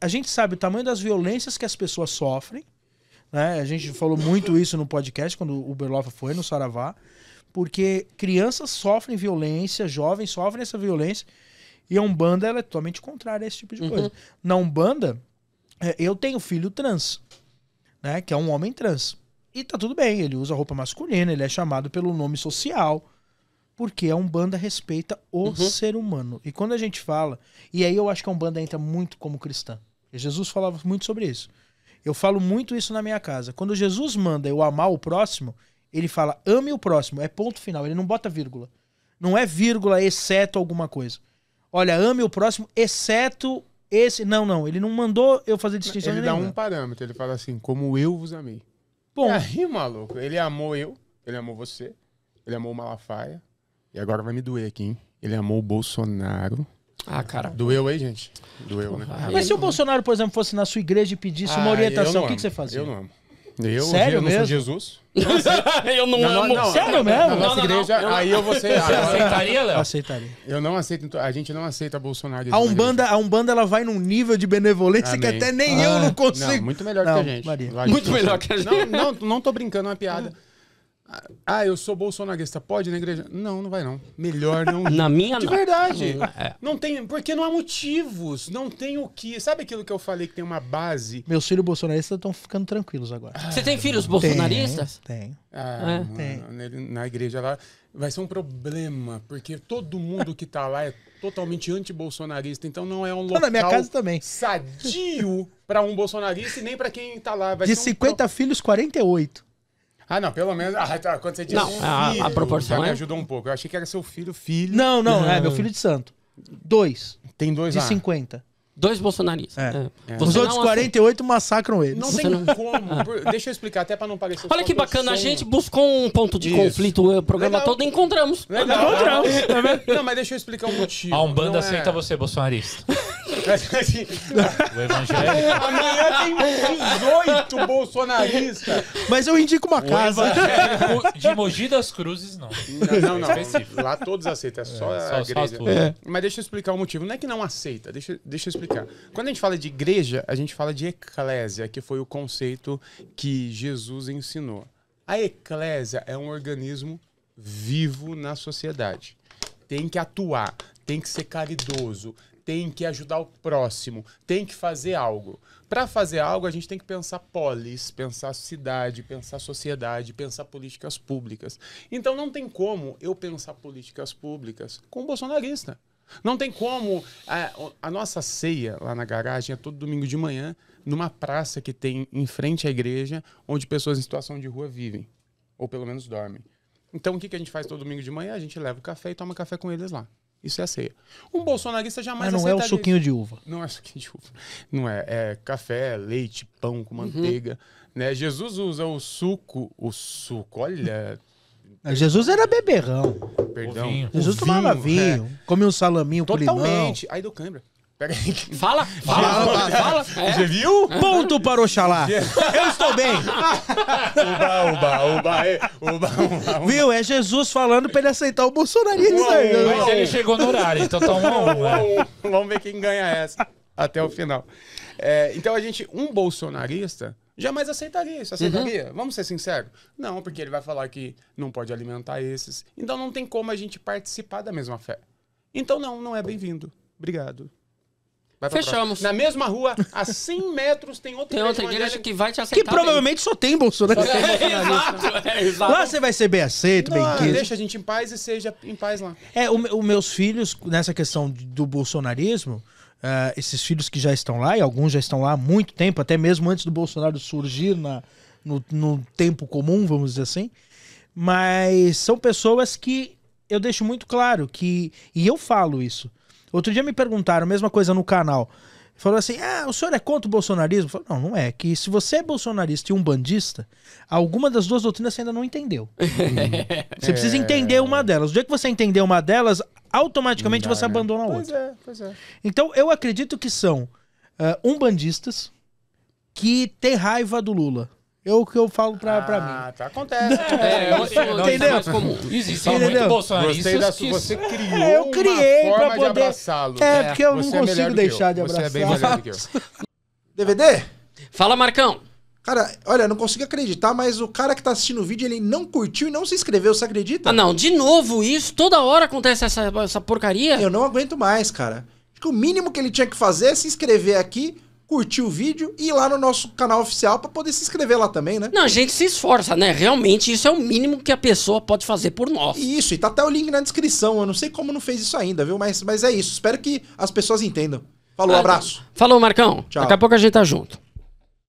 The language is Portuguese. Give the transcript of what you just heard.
a gente sabe o tamanho das violências que as pessoas sofrem. Né? A gente falou muito isso no podcast quando o Berlofa foi no Saravá, porque crianças sofrem violência, jovens sofrem essa violência, e a Umbanda ela é totalmente contrária a esse tipo de uhum. coisa. Uhum. Na Umbanda, é, eu tenho filho trans, né? que é um homem trans. E tá tudo bem, ele usa roupa masculina, ele é chamado pelo nome social, porque a Umbanda respeita o uhum. ser humano. E quando a gente fala, e aí eu acho que a Umbanda entra muito como cristã. Jesus falava muito sobre isso. Eu falo muito isso na minha casa. Quando Jesus manda eu amar o próximo, ele fala ame o próximo, é ponto final, ele não bota vírgula. Não é vírgula exceto alguma coisa. Olha, ame o próximo exceto esse, não, não, ele não mandou eu fazer distinção nenhuma. Ele dá um parâmetro, ele fala assim, como eu vos amei. Bom, e aí, maluco, ele amou eu, ele amou você, ele amou o Malafaia, e agora vai me doer aqui, hein? Ele amou o Bolsonaro, ah, cara. Doeu aí, gente? Doeu, né? Mas se o Bolsonaro, por exemplo, fosse na sua igreja e pedisse ah, uma orientação, o que, que você fazia? Eu não amo. Eu, Sério eu não mesmo? sou Jesus. eu não, não amo. Não, não, Sério mesmo? Não, não, aí eu vou ser. Você aceitaria, Léo? Aceitaria. Eu não aceito, então, a gente não aceita Bolsonaro. A Umbanda, a Umbanda ela vai num nível de benevolência Amém. que até nem ah. eu não consigo. muito melhor que a gente. Maria. Muito melhor que a gente. Não, não, não tô brincando, é uma piada. Ah, eu sou bolsonarista. Pode ir na igreja? Não, não vai não. Melhor não. Ir. Na minha De não. verdade. É. Não tem, porque não há motivos, não tem o que. Sabe aquilo que eu falei que tem uma base? Meus filhos bolsonaristas estão ficando tranquilos agora. Ah, Você tem filhos bolsonaristas? Tem. Ah, é. tem. Na igreja lá vai ser um problema, porque todo mundo que tá lá é totalmente anti-bolsonarista, então não é um local Na minha casa também. sadio para um bolsonarista e nem para quem tá lá. Vai De um 50 pro... filhos, 48. Ah, não, pelo menos. Ah, tá, quando você diz não, filho, a, a proporção. me é? ajudou um pouco. Eu achei que era seu filho, filho. Não, não, não. é meu filho de santo. Dois. Tem dois De lá. 50. Dois bolsonaristas. É. É. é. Os outros 48 assim, massacram eles. Não tem não... como. Deixa eu explicar, até para não parecer. Olha que bacana, a gente buscou um ponto de Isso. conflito o programa Legal. todo e encontramos. Legal. Encontramos. Tá não, mas deixa eu explicar o motivo. A Umbanda não é. aceita é... você, bolsonarista. o evangelho. É, amanhã tem 18 bolsonaristas. Mas eu indico uma casa. de Mogi das Cruzes, não. Não, não. não. Lá todos aceitam, é só, a igreja. Só mas deixa eu explicar o motivo. Não é que não aceita, deixa, deixa eu explicar explicar. Quando a gente fala de igreja, a gente fala de eclésia, que foi o conceito que Jesus ensinou. A eclésia é um organismo vivo na sociedade. Tem que atuar, tem que ser caridoso, tem que ajudar o próximo, tem que fazer algo. Para fazer algo, a gente tem que pensar polis, pensar cidade, pensar sociedade, pensar políticas públicas. Então não tem como eu pensar políticas públicas com um bolsonarista. Não tem como. A, a, nossa ceia lá na garagem é todo domingo de manhã, numa praça que tem em frente à igreja, onde pessoas em situação de rua vivem, ou pelo menos dormem. Então o que, que a gente faz todo domingo de manhã? A gente leva o café e toma café com eles lá. Isso é a ceia. Um bolsonarista jamais Mas não é o suquinho isso. de uva. Não é suquinho de uva. Não é. É café, leite, pão com uhum. manteiga. Uhum. Né? Jesus usa o suco, o suco, olha. É, Jesus era beberrão. Perdão. É. Vinho. Jesus vinho, tomava vinho, é. comia um salaminho Totalmente. com limão. Aí do câimbra. Fala, fala, fala. fala. É. Você viu? Ponto para Oxalá. Eu estou bem. Uba, uba, uba, é. uba, uba, uba. Viu? É Jesus falando para ele aceitar o bolsonarismo. Mas ele chegou no horário, então toma tá um né? Vamos ver quem ganha essa até o final. É, então a gente, um bolsonarista jamais aceitaria isso. Aceitaria? Uhum. Vamos ser sinceros? Não, porque ele vai falar que não pode alimentar esses. Então não tem como a gente participar da mesma fé. Então não, não é bem-vindo. Obrigado. Fechamos. Próxima. Na mesma rua, a 100 metros, tem outra tem igreja. Tem outra igreja que vai te aceitar. Que provavelmente só tem Bolsonaro. Só tem Bolsonaro. É, exato, Lá você vai ser bem aceito, Não, bem quisto. Deixa a gente em paz e seja em paz lá. É, os meus filhos, nessa questão do bolsonarismo, uh, esses filhos que já estão lá, e alguns já estão lá há muito tempo, até mesmo antes do Bolsonaro surgir na, no, no tempo comum, vamos dizer assim. Mas são pessoas que eu deixo muito claro que. E eu falo isso. Outro dia me perguntaram, mesma coisa no canal. Falou assim: ah, o senhor é contra o bolsonarismo? Falou, não, não é. Que se você é bolsonarista e um bandista, alguma das duas doutrinas você ainda não entendeu. É. Você precisa entender uma delas. O dia que você entender uma delas, automaticamente você né? abandona a outra. Pois é, pois é. Então, eu acredito que são uh, ah, umbandistas que têm raiva do Lula. É o que eu falo pra, ah, pra mim. Ah, acontece. É, É, não, entendeu? Isso é comum. Existe entendeu? Gostei da sua, você criou é, eu criei uma forma poder... abraçá-lo. É, é, porque eu não é consigo deixar de abraçar. Você é bem melhor do que eu. DVD? Fala, Marcão. Cara, olha, não consigo acreditar, mas o cara que tá assistindo o vídeo, ele não curtiu e não se inscreveu, você acredita? Ah, não, de novo isso? Toda hora acontece essa, essa porcaria? Eu não aguento mais, cara. Acho que o mínimo que ele tinha que fazer é se inscrever aqui, curtir o vídeo e ir lá no nosso canal oficial para poder se inscrever lá também, né? Não, a gente se esforça, né? Realmente isso é o mínimo que a pessoa pode fazer por nós. Isso, e tá até o link na descrição. Eu não sei como não fez isso ainda, viu? Mas, mas é isso. Espero que as pessoas entendam. Falou, ah, abraço. Falou, Marcão. Tchau. Daqui a pouco a gente tá junto.